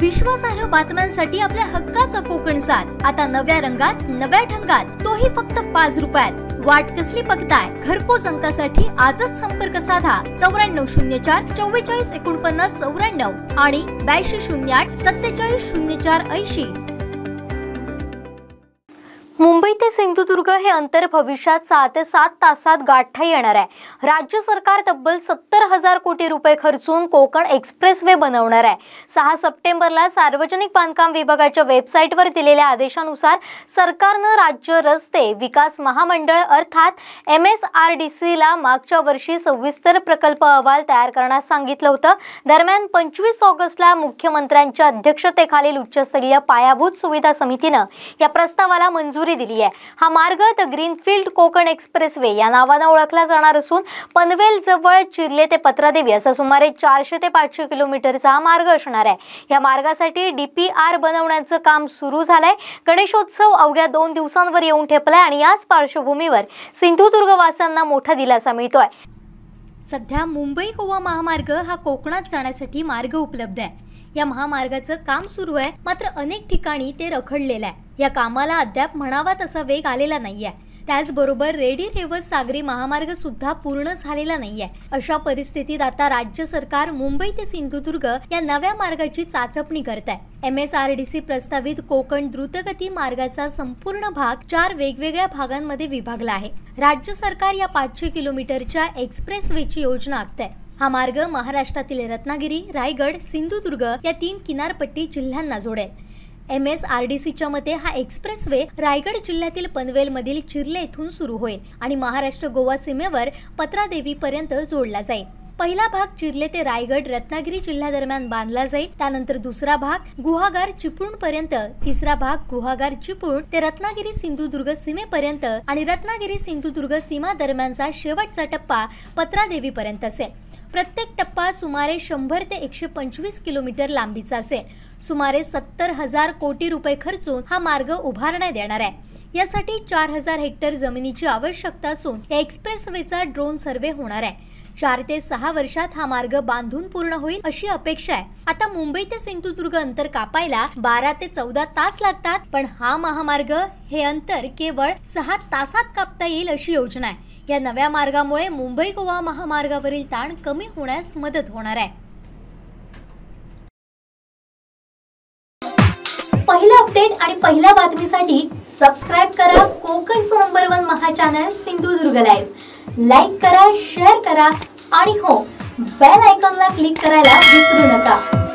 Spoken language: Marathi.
विश्वासार्ह बातम्यांसाठी आपल्या हक्काचा कोकण साथ आता नव्या रंगात नव्या ढंगात तोही फक्त पाच रुपयात वाट कसली बघताय घरपोच अंकासाठी आजच संपर्क साधा चौऱ्याण्णव शून्य चार चव्वेचाळीस एकोणपन्नास चौऱ्याण्णव आणि ब्याऐंशी शून्य आठ सत्तेचाळीस शून्य चार ऐंशी ते सिंधुदुर्ग हे अंतर भविष्यात सहा ते सात तासात गाठता येणार आहे राज्य सरकार तब्बल सत्तर हजार कोटी रुपये खर्चून कोकण एक्सप्रेस वे बनवणार आहे सहा सप्टेंबरला सार्वजनिक बांधकाम विभागाच्या वेबसाईटवर दिलेल्या आदेशानुसार सरकारनं राज्य रस्ते विकास महामंडळ अर्थात एम एस आर डी सीला मागच्या वर्षी सविस्तर प्रकल्प अहवाल तयार करण्यास सांगितलं होतं दरम्यान पंचवीस ऑगस्टला मुख्यमंत्र्यांच्या अध्यक्षतेखालील उच्चस्तरीय पायाभूत सुविधा समितीनं या प्रस्तावाला मंजुरी दिली आहे हा मार्ग the greenfield Konkan expressway या नावानं ओळखला जाणार असून पनवेल जवळ चिरले ते पत्रादेवी असा सुमारे चारशे ते पाचशे किलोमीटरचा हा मार्ग असणार आहे या मार्गासाठी डी पी आर बनवण्याचं काम सुरू झालंय गणेशोत्सव अवघ्या दोन दिवसांवर येऊन ठेपलाय आणि याच पार्श्वभूमीवर सिंधुदुर्गवासांना मोठा दिलासा मिळतोय सध्या मुंबई गोवा महामार्ग हा कोकणात जाण्यासाठी मार्ग उपलब्ध आहे या महामार्गाचं काम सुरू आहे मात्र अनेक ठिकाणी ते रखडलेलं आहे या कामाला अद्याप म्हणावा तसा वेग आलेला नाही आहे त्याचबरोबर रेडी रेवस सागरी महामार्ग सुद्धा पूर्ण झालेला नाहीये अशा परिस्थितीत आता राज्य सरकार मुंबई ते सिंधुदुर्ग या नव्या मार्गाची चाचपणी करत आहे M S R D C प्रस्तावित कोकण द्रुतगती मार्गाचा संपूर्ण भाग चार वेगवेगळ्या भागांमध्ये विभागला आहे राज्य सरकार या पाचशे किलोमीटरच्या एक्सप्रेस वेची योजना आखत हा मार्ग महाराष्ट्रातील रत्नागिरी रायगड सिंधुदुर्ग या तीन किनारपट्टी जिल्ह्यांना जोडेल एम एस आर डी सीच्या मते हा एक्सप्रेस वे रायगड जिल्ह्यातील पनवेलमधील चिरले येथून सुरू होईल आणि महाराष्ट्र गोवा सीमेवर पत्रादेवीपर्यंत जोडला जाईल पहिला भाग चिरले ते रायगड रत्नागिरी जिल्ह्यादरम्यान बांधला जाईल त्यानंतर दुसरा भाग गुहागार चिपळूण पर्यंत तिसरा भाग गुहागार चिपळूण ते रत्नागिरी सिंधुदुर्ग सीमेपर्यंत आणि रत्नागिरी सिंधुदुर्ग सीमा दरम्यानचा शेवटचा टप्पा पत्रादेवीपर्यंत असेल प्रत्येक टप्पा सुमारे शंभर ते एकशे पंचवीस किलोमीटर लांबीचा असेल सुमारे सत्तर हजार कोटी रुपये खर्चून हा मार्ग उभारण्यात येणार आहे यासाठी चार हजार हेक्टर जमिनीची आवश्यकता असून या एक्सप्रेसवेचा ड्रोन सर्व्हे होणार आहे चार ते सहा वर्षात हा मार्ग बांधून पूर्ण होईल अशी अपेक्षा आहे आता मुंबई ते सिंधुदुर्ग अंतर कापायला बारा ते चौदा तास लागतात पण हा महामार्ग हे अंतर केवळ सहा तासात कापता येईल अशी योजना आहे या नव्या मार्गामुळे मुंबई गोवा महामार्गावरील ताण कमी होण्यास मदत होणार आहे पहिला अपडेट आणि पहिल्या बातमीसाठी सबस्क्राईब करा कोकणचं number one Maha channel Sindhudurg live like करा शेअर करा आणि हो बेल आयकॉनला क्लिक करायला विसरू नका